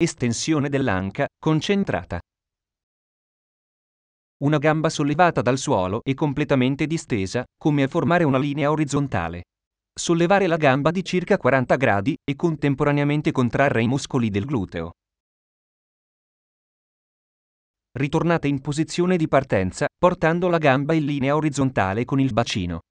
Estensione dell'anca, concentrata. Una gamba sollevata dal suolo e completamente distesa, come a formare una linea orizzontale. Sollevare la gamba di circa 40 gradi e contemporaneamente contrarre i muscoli del gluteo. Ritornate in posizione di partenza, portando la gamba in linea orizzontale con il bacino.